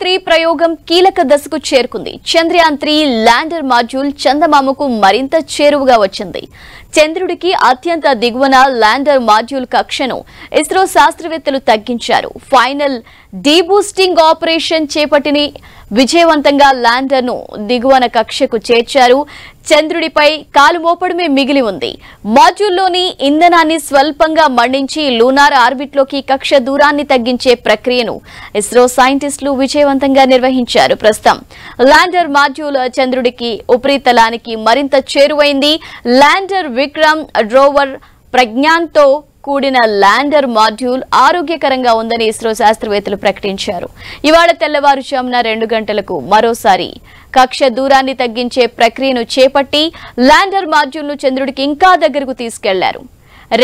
three ప్రయోగం కీలక దశకు చేరుకుంది చంద్రయాన్ త్రీ ల్యాండర్ మాడ్యూల్ చందమామకు మరింత చేరువుగా వచ్చింది చంద్రుడికి అత్యంత దిగువన ల్యాండర్ మాడ్యూల్ కక్షను ఇస్రో శాస్త్రవేత్తలు తగ్గించారు ఫైనల్ డీబూస్టింగ్ ఆపరేషన్ చేపట్టిని విజయవంతంగా ల్యాండర్ను దిగువన కక్షకు చేర్చారు చంద్రుడిపై కాలు మోపడమే మిగిలి ఉంది మాజ్యూల్లోని ఇంధనాన్ని స్వల్పంగా మండించి లూనార్ ఆర్బిట్లోకి కక్ష దూరాన్ని తగ్గించే ప్రక్రియను ఇస్రో సైంటిస్టులు విజయవంతంగా నిర్వహించారు ప్రస్తుతం ల్యాండర్ మాజ్యూల్ చంద్రుడికి ఉపరితలానికి మరింత చేరువైంది ల్యాండర్ విక్రమ్ డ్రోవర్ ప్రజ్ఞాన్తో కూడిన ల్యాండర్ మాడ్యూల్ ఆరోగ్యకరంగా ఉందని ఇస్రో శాస్త్రవేత్తలు ప్రకటించారు ఇవాళ తెల్లవారుజామున రెండు గంటలకు మరోసారి కక్ష దూరాన్ని తగ్గించే ప్రక్రియను చేపట్టి ల్యాండర్ మాడ్యూల్ను చంద్రుడికి ఇంకా దగ్గరకు తీసుకెళ్లారు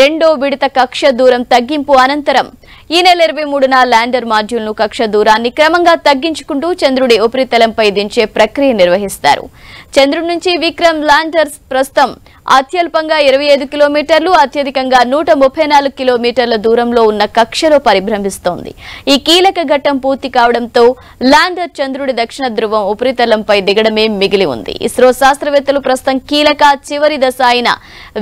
రెండో విడత కక్ష దూరం తగ్గింపు అనంతరం ఈ నెల ఇరవై మూడున ల్యాండర్ మాడ్యూల్ను కక్ష దూరాన్ని క్రమంగా తగ్గించుకుంటూ చంద్రుడి ఉపరితలంపై దించే ప్రక్రియ నిర్వహిస్తారు చంద్రుడి నుంచి విక్రమ్ ల్యాండర్ ప్రస్తుతం అత్యల్పంగా ఇరవై ఐదు కిలోమీటర్లు అత్యధికంగా నూట ముప్పై నాలుగు కిలోమీటర్ల దూరంలో ఉన్న కక్షలో పరిభ్రమిస్తోంది ఈ కీలక ఘట్టం పూర్తి కావడంతో ల్యాండర్ చంద్రుడి దక్షిణ ధ్రువం ఉపరితలంపై దిగడమే మిగిలి ఉంది ఇస్రో శాస్త్రవేత్తలు ప్రస్తుతం కీలక చివరి దశ అయిన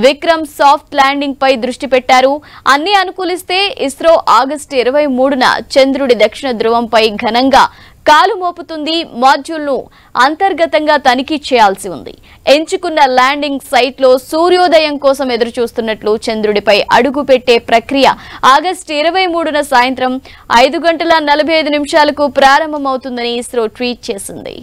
విక్రమ్ సాఫ్ట్ ల్యాండింగ్ పై పై దృష్టి పెట్టారు అన్ని అనుకూలిస్తే ఇస్రో ఆగస్టు ఇరవై మూడున చంద్రుడి దక్షిణ ధ్రువంపై ఘనంగా కాలు మోపుతుంది మాడ్యూల్ను అంతర్గతంగా తనిఖీ చేయాల్సి ఉంది ఎంచుకున్న ల్యాండింగ్ సైట్లో సూర్యోదయం కోసం ఎదురుచూస్తున్నట్లు చంద్రుడిపై అడుగు పెట్టే ప్రక్రియ ఆగస్టు ఇరవై మూడున సాయంత్రం ఐదు గంటల నలభై ఐదు నిమిషాలకు ప్రారంభమవుతుందని ఇస్రో ట్వీట్ చేసింది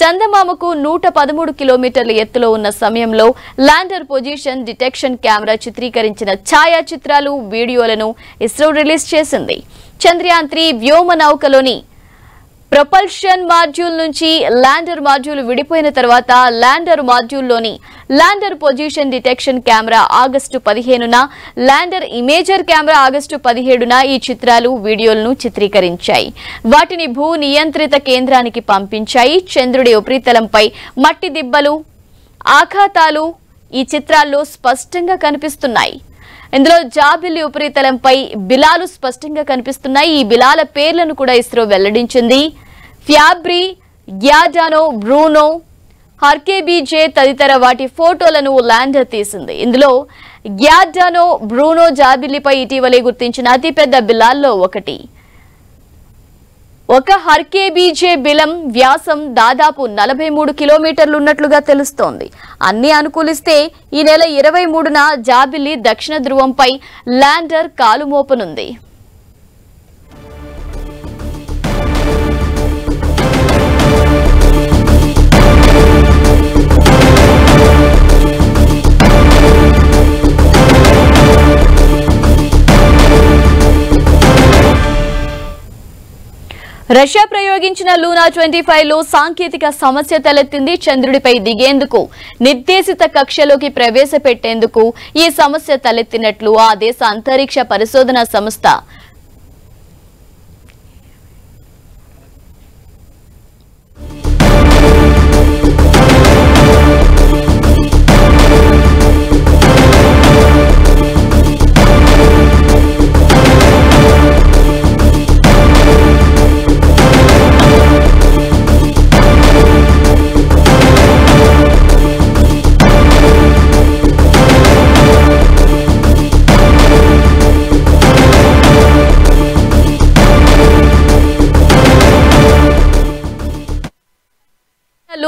చందమామకు నూట పదమూడు కిలోమీటర్ల ఎత్తులో ఉన్న సమయంలో ల్యాండర్ పొజిషన్ డిటెక్షన్ కెమెరా చిత్రీకరించిన ఛాయాచిత్రాలు వీడియోలను ఇస్రో రిలీజ్ చేసింది చంద్రయాన్ త్రీ వ్యోమ నౌకలోని ప్రొపల్షన్ మాడ్యూల్ నుంచి ల్యాండర్ మాడ్యూల్ విడిపోయిన తర్వాత ల్యాండర్ మాడ్యూల్లోని lander position detection camera August పదిహేనున ల్యాండర్ ఇమేజర్ కెమెరా ఆగస్టు పదిహేడున ఈ చిత్రాలు వీడియోలను చిత్రీకరించాయి వాటిని భూ నియంత్రిత కేంద్రానికి పంపించాయి చంద్రుడి ఉపరితలంపై మట్టి దిబ్బలు ఆఘాతాలు ఈ చిత్రాల్లో స్పష్టంగా కనిపిస్తున్నాయి ఇందులో జాబిల్లి ఉపరితలంపై బిలాలు స్పష్టంగా కనిపిస్తున్నాయి ఈ బిలాల పేర్లను కూడా ఇస్రో వెల్లడించింది ఫ్యాబ్రి గ్యాడానో బ్రూనో హర్కేబీజే తదితర వాటి ఫోటోలను ల్యాండర్ తీసింది ఇందులో గ్యాడానో బ్రూనో జాబిల్లిపై ఇటీవలే గుర్తించిన అతిపెద్ద బిలాల్లో ఒకటి ఒక హర్కేబీజే బిలం వ్యాసం దాదాపు నలభై మూడు కిలోమీటర్లున్నట్లుగా తెలుస్తోంది అన్ని అనుకూలిస్తే ఈ నెల ఇరవై మూడున జాబిలి దక్షిణ ధృవంపై ల్యాండర్ కాలుమోపనుంది రష్యా ప్రయోగించిన లూనా ట్వంటీ ఫైవ్ లో సాంకేతిక సమస్య తలెత్తింది చంద్రుడిపై దిగేందుకు నిర్దేశిత కక్షలోకి ప్రవేశపెట్టేందుకు ఈ సమస్య తలెత్తినట్లు ఆ దేశ అంతరిక్ష పరిశోధన సంస్థ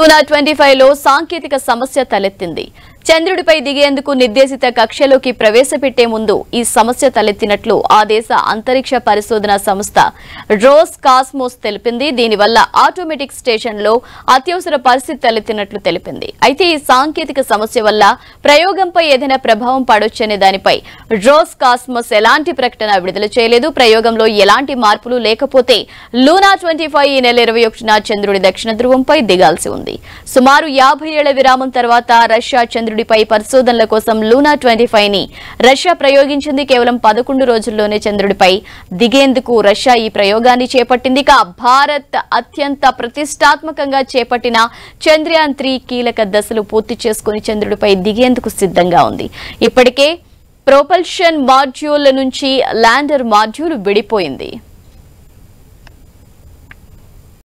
లూనా ట్వంటీ ఫైవ్ లో సాంకేతిక సమస్య తలెత్తింది చంద్రుడిపై దిగేందుకు నిర్దేశిత కక్షలోకి ప్రవేశపెట్టే ముందు ఈ సమస్య తలెత్తినట్లు ఆ దేశ అంతరిక్ష పరిశోధన సంస్థ రోస్ కాస్మోస్ తెలిపింది దీనివల్ల ఆటోమేటిక్ స్టేషన్లో అత్యవసర పరిస్థితి తలెత్తినట్లు తెలిపింది అయితే ఈ సాంకేతిక సమస్య వల్ల ప్రయోగంపై ఏదైనా ప్రభావం పడొచ్చనే దానిపై రోస్ కాస్మోస్ ఎలాంటి ప్రకటన విడుదల చేయలేదు ప్రయోగంలో ఎలాంటి మార్పులు లేకపోతే లూనా ట్వంటీ ఈ నెల ఇరవై ఒకటిన చంద్రుడి దక్షిణ ధ్రువంపై దిగాల్సి ఉంది సుమారు యాభై ఏళ్ల విరామం తర్వాత రష్యా చంద్రుడు చంద్రుడిపై పరిశోధనల కోసం లూనా ట్వంటీ ని రష్యా ప్రయోగించింది కేవలం పదకొండు రోజుల్లోనే చంద్రుడిపై దిగేందుకు రష్యా ఈ ప్రయోగాన్ని చేపట్టింది కా భారత్ అత్యంత ప్రతిష్టాత్మకంగా చేపట్టిన చంద్రయాన్ త్రీ కీలక దశలు పూర్తి చేసుకుని చంద్రుడిపై దిగేందుకు సిద్ధంగా ఉంది ఇప్పటికే ప్రొపల్షన్ మాడ్యూల్ నుంచి ల్యాండర్ మాడ్యూల్ విడిపోయింది